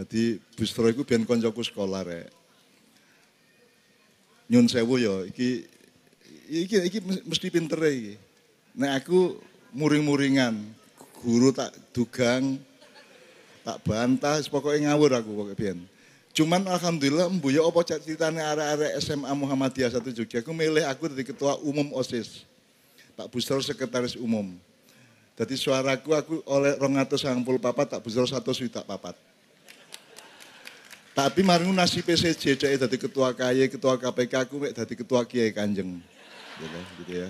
Jadi bistro itu biar koncoku sekolah rek. Nyun sewu ya iki iki iki mesti pinter e iki. Nah aku muring-muringan, guru tak dugang, tak bantah, pokoknya ngawur aku pokoknya biar. Cuman alhamdulillah ya apa ceritane arek-arek SMA Muhammadiyah satu Jogja aku milih aku jadi ketua umum OSIS. Pak Bustro sekretaris umum. Jadi suaraku aku oleh papat tak Bustro suita papat. Tapi marungu nasib PCJ cek dari ketua KY, ketua KPK, aku dari ketua Kiai Kanjeng. Gitu, gitu ya.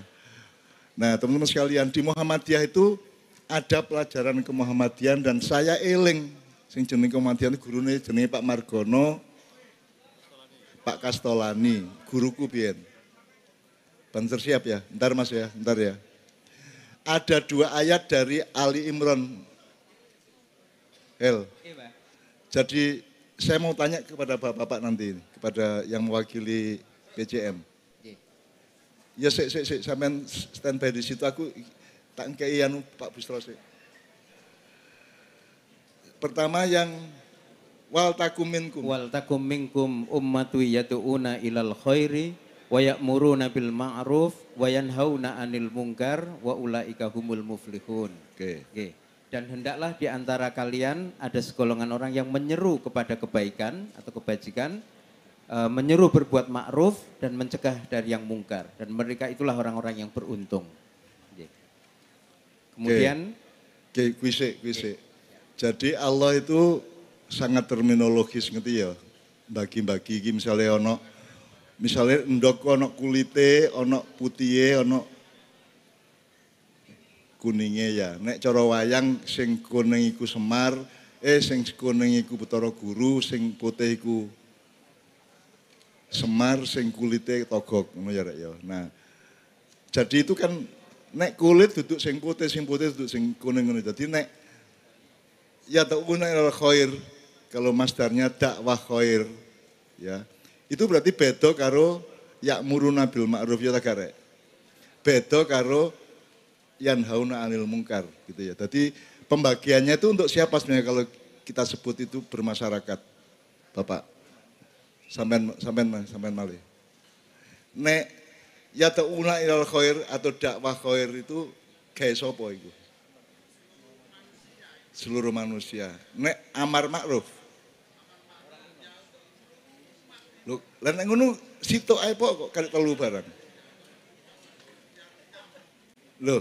Nah teman-teman sekalian di Muhammadiyah itu ada pelajaran ke Muhammadiyah dan saya eling sing muhammadiyah guru gurune jenenge Pak Margono Pak Kastolani guruku Bien. Bantar siap ya ntar Mas ya ntar ya ada dua ayat dari Ali Imran. El. jadi saya mau tanya kepada bapak-bapak nanti kepada yang mewakili PCM. Ya sik sik sik sampean standby di situ aku tak ngkei anu Pak Bustro sik. Pertama yang wal takum minkum wal takum minkum ummatu yatu'una ilal khairi wa ya'muruna bil ma'ruf wa yanhauna 'anil munkar wa ulaika humul muflihun. Oke. Okay. Okay. Dan hendaklah di antara kalian ada segolongan orang yang menyeru kepada kebaikan atau kebajikan, e, menyeru berbuat ma'ruf dan mencegah dari yang mungkar. Dan mereka itulah orang-orang yang beruntung. Kemudian Oke, kuise, kuise. Jadi Allah itu sangat terminologis ngerti ya. Bagi-bagi misalnya ono misalnya ndok ono kulite, ono putie, ono kuninge ya. Nek cara wayang sing kuning iku Semar, eh sing kuning iku Betara Guru, sing putih iku Semar, sing kulite Togok, ngono ya ya. Nah, jadi itu kan nek kulit duduk sing putih, sing putih duduk sing kuning ngono. Jadi nek ya ta'una ilal khair kalau masternya dakwah khair ya. Itu berarti beda karo muruna bil ma'ruf ya tak Beda karo yan hauna anil mungkar gitu ya. Jadi pembagiannya itu untuk siapa sebenarnya kalau kita sebut itu bermasyarakat. Bapak. Sampean sampean sampean male, Nek ya tauna ilal khair atau dakwah khair itu kayak sopo itu. Seluruh manusia. Nek amar makruf. Loh, lan ngono sitok ae kok kali telu barang. Loh,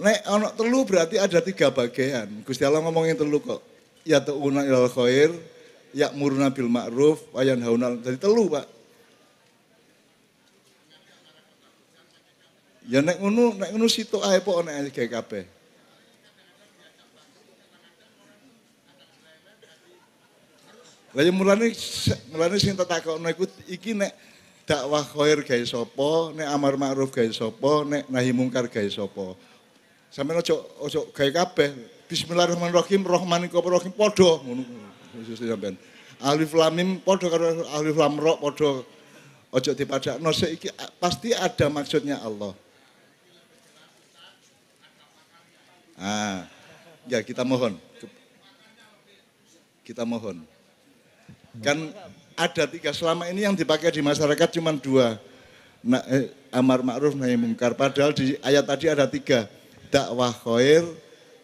Nek anak telu berarti ada tiga bagian. Gusti Allah ngomongin telu kok. Ya tuuna ilal khair, ya muruna bil ma'ruf, wayan haunal. Jadi telu pak. Ya nek unu nek unu situ ae po ono LGKB. Lah ya mulane mulane sing tetakokno iku iki nek dakwah khair gawe sapa, nek amar ma'ruf gawe sopo, nek nahi mungkar gawe sapa. Sampai ojo ojo kayak kabeh. Bismillahirrahmanirrahim, Rahmanirrahim padha ngono. Yesus ya, sampean. Alif lam mim podo, karo alif lam ra podo, ojo dipadakno sik iki pasti ada maksudnya Allah. Ah, ya kita mohon. Kita mohon. Kan ada tiga selama ini yang dipakai di masyarakat cuma dua. Nah, eh, amar ma'ruf nahi mungkar. Padahal di ayat tadi ada tiga dakwah khair,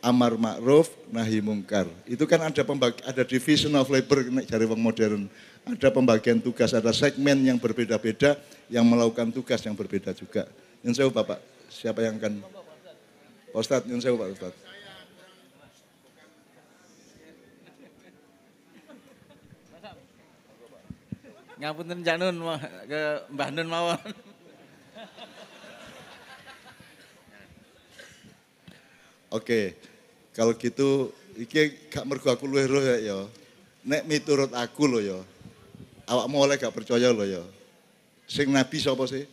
amar ma'ruf, nahi mungkar. Itu kan ada pembagi, ada division of labor dari wong modern. Ada pembagian tugas, ada segmen yang berbeda-beda yang melakukan tugas yang berbeda juga. Yang saya Bapak, siapa yang akan Pak yang saya Pak Ustadz. Ngapunten Janun ke Mbah Nun mawon. Oke. Kalau gitu iki gak mergo aku luwih roh ya, ya. Nek miturut aku lho ya. Awakmu oleh gak percaya lho ya. Sing nabi siapa sih?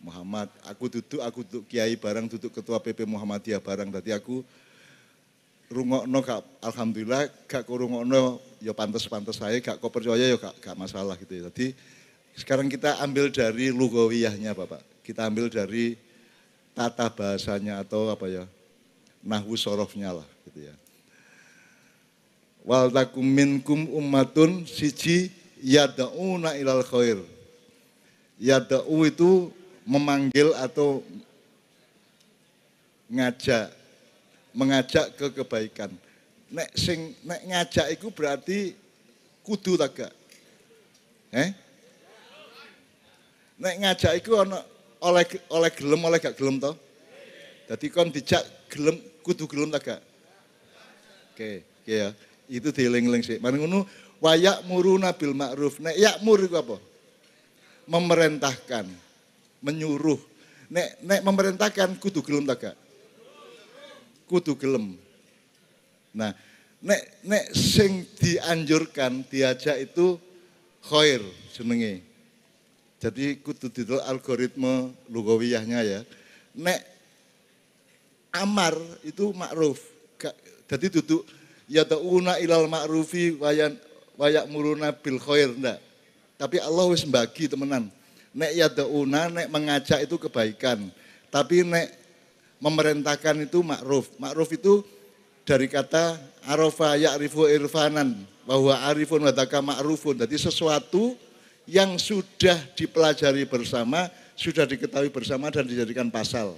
Muhammad. Aku duduk aku duduk kiai barang duduk ketua PP Muhammadiyah barang. tadi aku rungokno gak alhamdulillah gak kurungokno ya pantas pantas saya gak kok percaya ya gak, gak masalah gitu ya. Tadi, sekarang kita ambil dari lugawiyahnya Bapak. Kita ambil dari tata bahasanya atau apa ya nahwu sorofnya lah gitu ya. Wal takum minkum ummatun siji yada'una ilal khair. Yada'u itu memanggil atau ngajak mengajak ke kebaikan. Nek sing nek ngajak itu berarti kudu taga. Eh? Nek ngajak itu oleh oleh gelem oleh gak gelem toh? Jadi kon dijak gelem kudu gelem ta gak? Oke, oke ya. Itu dieling-eling sih. Mana ngono wayak muruna bil ma'ruf. Nek yakmur iku apa? Memerintahkan, menyuruh. Nek nek memerintahkan kudu gelem ta gak? Kudu gelem. Nah, nek nek sing dianjurkan diajak itu khair jenenge. Jadi kudu ditelok algoritma lugawiyahnya ya. Nek amar itu ma'ruf. Jadi duduk ya ta'una ilal ma'rufi wayan wayak muruna bil khair ndak. Tapi Allah wis bagi temenan. Nek ya ta'una nek mengajak itu kebaikan. Tapi nek memerintahkan itu ma'ruf. Ma'ruf itu dari kata arofa ya'rifu irfanan bahwa arifun wataka ma'rufun. Jadi sesuatu yang sudah dipelajari bersama, sudah diketahui bersama dan dijadikan pasal.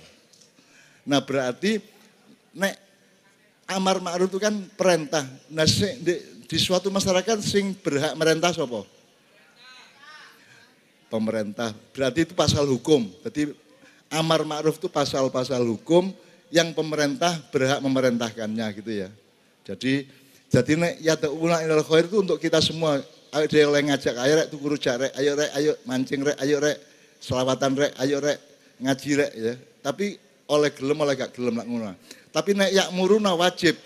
Nah berarti nek amar ma'ruf itu kan perintah. Nah si, di, di suatu masyarakat sing berhak merintah sopo? Pemerintah. Berarti itu pasal hukum. Jadi amar ma'ruf itu pasal-pasal hukum yang pemerintah berhak memerintahkannya gitu ya. Jadi jadi nek ya ulama ilal khair itu untuk kita semua. Ayo dia oleh ngajak ayo rek tuku rujak rek, ayo rek ayo mancing rek, ayo rek selawatan rek, ayo rek ngaji rek ya. Tapi oleh gelem oleh gak gelem lak ngono. Tapi nek yak muruna wajib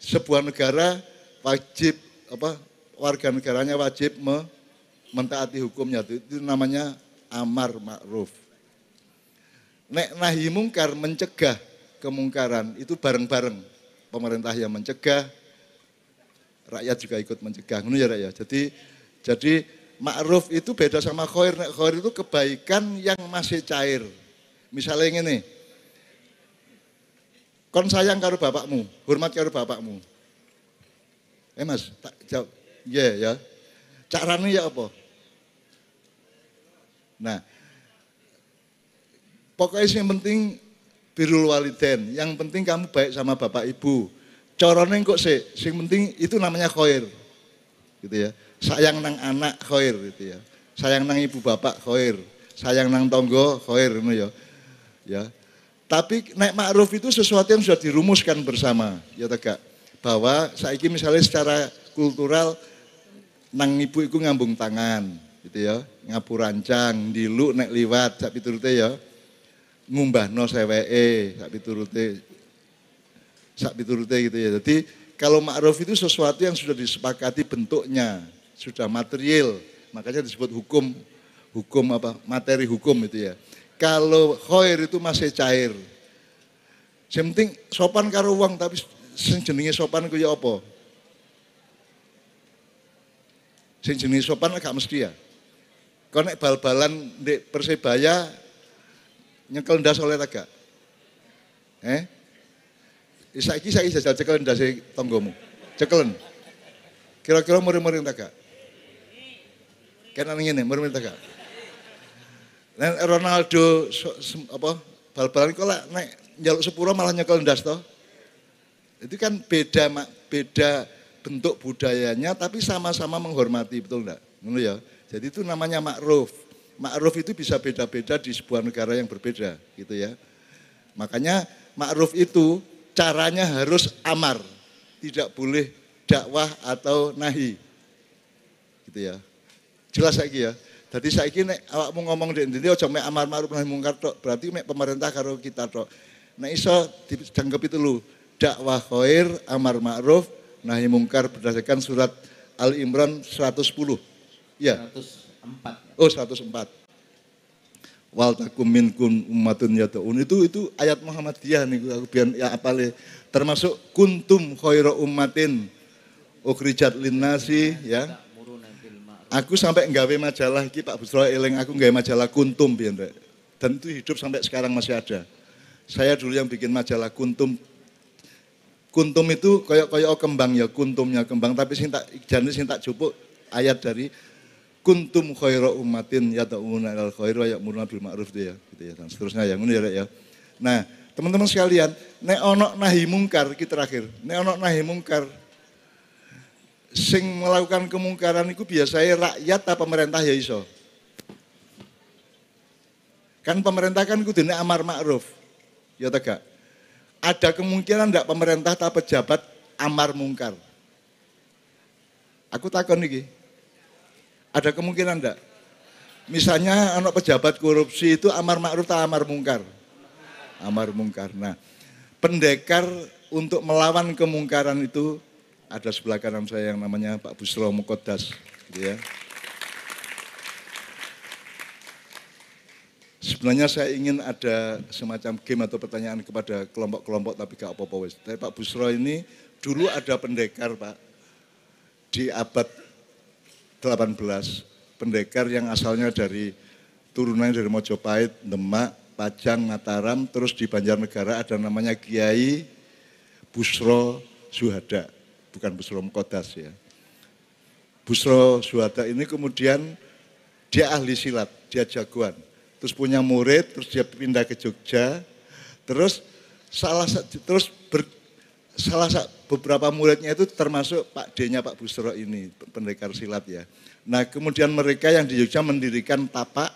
sebuah negara wajib apa warga negaranya wajib me, mentaati hukumnya itu, itu namanya amar ma'ruf. Nek nahi mungkar mencegah kemungkaran itu bareng-bareng. Pemerintah yang mencegah, rakyat juga ikut mencegah. ngono ya rakyat. Jadi jadi ma'ruf itu beda sama khair. Nek khair itu kebaikan yang masih cair. Misalnya ini, Kon sayang karo bapakmu, hormat karo bapakmu. Eh Mas, tak jawab. Iya yeah, ya. Yeah. ya apa? Nah, pokoknya yang penting birul waliden, yang penting kamu baik sama bapak ibu. Corone kok sih, yang penting itu namanya khair. Gitu ya. Sayang nang anak khair gitu ya. Sayang nang ibu bapak khair, sayang nang tonggo khair Gitu ya. Ya. Tapi naik ma'ruf itu sesuatu yang sudah dirumuskan bersama, ya tegak. Bahwa saiki misalnya secara kultural nang ibu iku ngambung tangan, gitu ya. Ngapu rancang, dilu naik liwat tapi rute ya. ngumbah no sewe, tapi piturute. Sak turutnya gitu ya. Jadi kalau ma'ruf itu sesuatu yang sudah disepakati bentuknya, sudah material, makanya disebut hukum hukum apa materi hukum itu ya. Kalau khair itu masih cair. Yang penting sopan karo uang tapi senjengenge sopan itu ya apa? sopan agak mesti ya. Kau bal-balan di Persebaya nyekel ndas oleh agak. Eh? Ya, saiki saiki jajal cekel ndas e tonggomu. Cekelen. Kira-kira murid-murid tak Kenan Kena ngene, murid-murid tak Nek Ronaldo so, so, apa bal-balan kok lah nek njaluk sepuro malah nyekel ndas toh. Itu kan beda mak beda bentuk budayanya tapi sama-sama menghormati betul enggak? Ngono ya. Jadi itu namanya makruf. Makruf itu bisa beda-beda di sebuah negara yang berbeda gitu ya. Makanya makruf itu caranya harus amar. Tidak boleh dakwah atau nahi. Gitu ya. Jelas lagi ya. Jadi saya awak mau ngomong di Indonesia aja amar ma'ruf nahi mungkar tok, berarti mek pemerintah karo kita tok. Nah iso itu lu dakwah khair, amar ma'ruf, nahi mungkar berdasarkan surat Al Imran 110. Ya. 104. Oh, 104. Wal takum minkum ummatun yad'un. Itu itu ayat Muhammadiyah nih aku biar ya le Termasuk kuntum khairu ummatin ukhrijat linasi, ya. Aku sampai nggawe majalah iki Pak Busro eling aku nggawe majalah Kuntum biyen, Pak. Dan itu hidup sampai sekarang masih ada. Saya dulu yang bikin majalah Kuntum. Kuntum itu kayak kayak kembang ya, kuntumnya kembang, tapi sing tak jane sing tak jupuk ayat dari kuntum khairu umatin ya ta'una al khair ya ya'muruna bil ma'ruf dia gitu ya gitu ya dan seterusnya ya ini ya, ya nah teman-teman sekalian neonok nahi mungkar kita terakhir neonok nahi mungkar sing melakukan kemungkaran itu biasanya rakyat apa pemerintah ya iso? Kan pemerintah kan kudune amar ma'ruf. Ya tegak. Ada kemungkinan ndak pemerintah tak pejabat amar mungkar. Aku takon iki. Ada kemungkinan ndak? Misalnya anak pejabat korupsi itu amar ma'ruf tak amar mungkar? Amar mungkar. Nah, pendekar untuk melawan kemungkaran itu ada sebelah kanan saya yang namanya Pak Busro Mukodas. Gitu ya. Sebenarnya saya ingin ada semacam game atau pertanyaan kepada kelompok-kelompok tapi gak apa-apa Tapi Pak Busro ini dulu ada pendekar Pak di abad 18 pendekar yang asalnya dari turunannya dari Mojopahit, Demak, Pajang, Mataram, terus di Banjarnegara ada namanya Kiai Busro Suhada bukan Busro Mukodas ya. Busro Suhada ini kemudian dia ahli silat, dia jagoan. Terus punya murid, terus dia pindah ke Jogja. Terus salah satu terus ber, salah beberapa muridnya itu termasuk Pak D-nya Pak Busro ini, pendekar silat ya. Nah, kemudian mereka yang di Jogja mendirikan tapak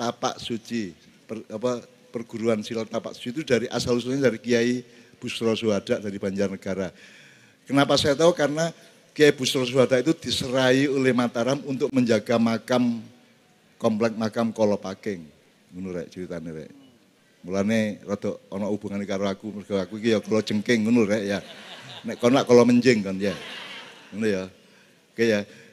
tapak suci per, apa perguruan silat tapak suci itu dari asal usulnya dari Kiai Busro Suhada dari Banjarnegara. Kenapa saya tahu? Karena Kiai Busro Suhada itu diserai oleh Mataram untuk menjaga makam komplek makam Kolopaking. Menurut ceritanya rek. Mulane rada ana hubungane karo aku mergo aku iki ya kula jengking ngono rek ya. Nek kon lak kala menjing kan ya. Ngono ya. Oke ya.